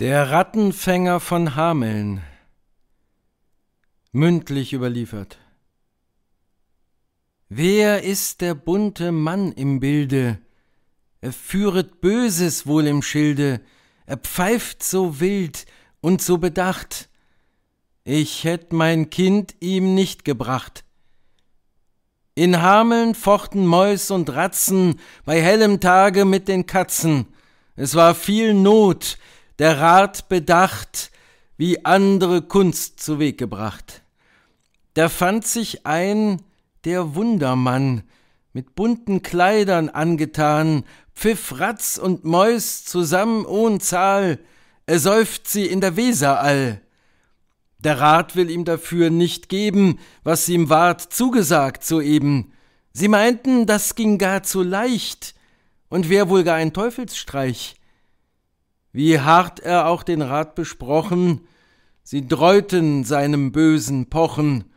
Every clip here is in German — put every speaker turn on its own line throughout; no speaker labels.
Der Rattenfänger von Hameln. Mündlich überliefert. Wer ist der bunte Mann im Bilde? Er führet Böses wohl im Schilde, er pfeift so wild und so bedacht. Ich hätt mein Kind ihm nicht gebracht. In Hameln fochten Mäus und Ratzen bei hellem Tage mit den Katzen. Es war viel Not, der Rat bedacht, wie andere Kunst zu Weg gebracht. Da fand sich ein, der Wundermann, mit bunten Kleidern angetan, pfiff Ratz und Mäus zusammen ohn Zahl, er säuft sie in der Weser all. Der Rat will ihm dafür nicht geben, was ihm ward zugesagt soeben. Sie meinten, das ging gar zu leicht, und wär wohl gar ein Teufelsstreich wie hart er auch den Rat besprochen, sie dräuten seinem bösen Pochen.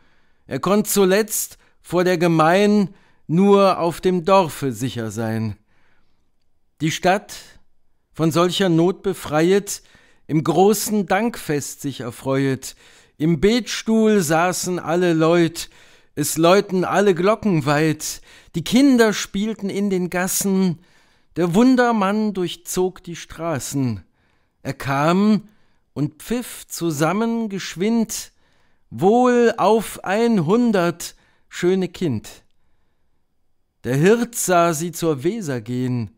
Er konnt zuletzt vor der Gemein nur auf dem Dorfe sicher sein. Die Stadt, von solcher Not befreiet, im großen Dankfest sich erfreuet. Im Betstuhl saßen alle Leut, es läuten alle Glocken weit, die Kinder spielten in den Gassen, der Wundermann durchzog die Straßen. Er kam und pfiff zusammen geschwind, wohl auf ein Hundert, schöne Kind. Der Hirt sah sie zur Weser gehen,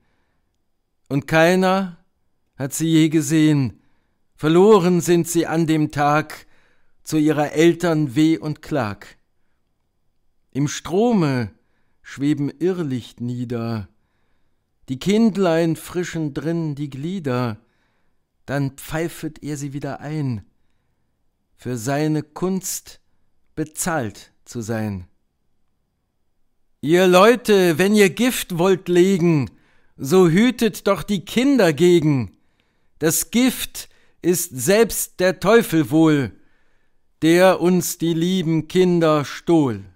und keiner hat sie je gesehen. Verloren sind sie an dem Tag zu ihrer Eltern Weh und Klag. Im Strome schweben Irrlicht nieder, die Kindlein frischen drin die Glieder, dann pfeifet er sie wieder ein, für seine Kunst bezahlt zu sein. Ihr Leute, wenn ihr Gift wollt legen, so hütet doch die Kinder gegen. Das Gift ist selbst der Teufel wohl, der uns die lieben Kinder stohl.